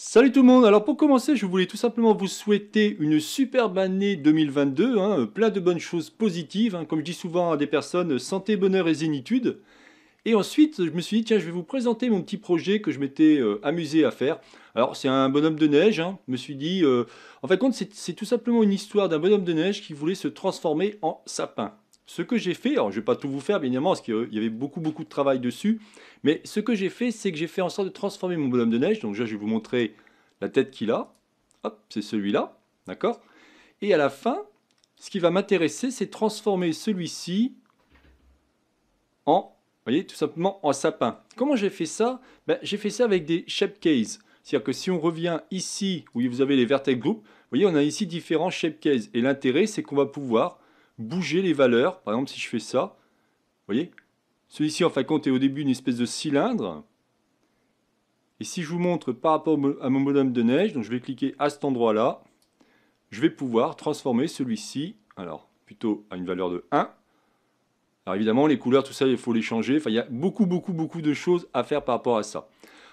Salut tout le monde, alors pour commencer je voulais tout simplement vous souhaiter une superbe année 2022, hein, plein de bonnes choses positives, hein. comme je dis souvent à des personnes, santé, bonheur et zénitude. Et ensuite je me suis dit tiens je vais vous présenter mon petit projet que je m'étais euh, amusé à faire. Alors c'est un bonhomme de neige, hein. je me suis dit, euh, en fin de compte c'est tout simplement une histoire d'un bonhomme de neige qui voulait se transformer en sapin ce que j'ai fait, alors je ne vais pas tout vous faire, bien évidemment, parce qu'il y avait beaucoup, beaucoup de travail dessus, mais ce que j'ai fait, c'est que j'ai fait en sorte de transformer mon bonhomme de neige. Donc, là je vais vous montrer la tête qu'il a. Hop, c'est celui-là, d'accord Et à la fin, ce qui va m'intéresser, c'est transformer celui-ci en, voyez, tout simplement en sapin. Comment j'ai fait ça ben, J'ai fait ça avec des shape cases. C'est-à-dire que si on revient ici, où vous avez les vertex groups, vous voyez, on a ici différents shape cases. Et l'intérêt, c'est qu'on va pouvoir bouger les valeurs. Par exemple, si je fais ça, vous voyez, celui-ci en fin de compte est au début une espèce de cylindre. Et si je vous montre par rapport à mon modèle de neige, donc je vais cliquer à cet endroit-là, je vais pouvoir transformer celui-ci, alors plutôt à une valeur de 1. Alors évidemment, les couleurs, tout ça, il faut les changer. Enfin, il y a beaucoup, beaucoup, beaucoup de choses à faire par rapport à ça.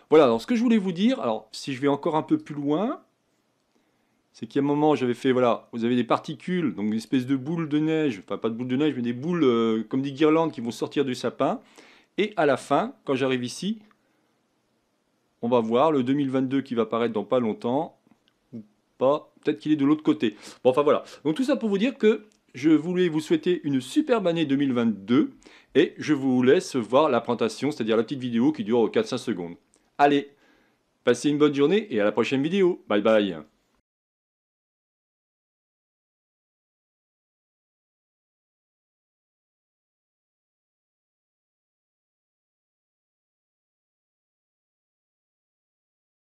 Voilà, alors ce que je voulais vous dire, alors si je vais encore un peu plus loin, c'est qu'à un moment, j'avais fait, voilà, vous avez des particules, donc une espèce de boule de neige, enfin pas de boule de neige, mais des boules euh, comme des guirlandes qui vont sortir du sapin. Et à la fin, quand j'arrive ici, on va voir le 2022 qui va apparaître dans pas longtemps, ou pas, peut-être qu'il est de l'autre côté. Bon, enfin voilà. Donc tout ça pour vous dire que je voulais vous souhaiter une superbe année 2022, et je vous laisse voir la présentation, c'est-à-dire la petite vidéo qui dure 4-5 secondes. Allez, passez une bonne journée et à la prochaine vidéo. Bye bye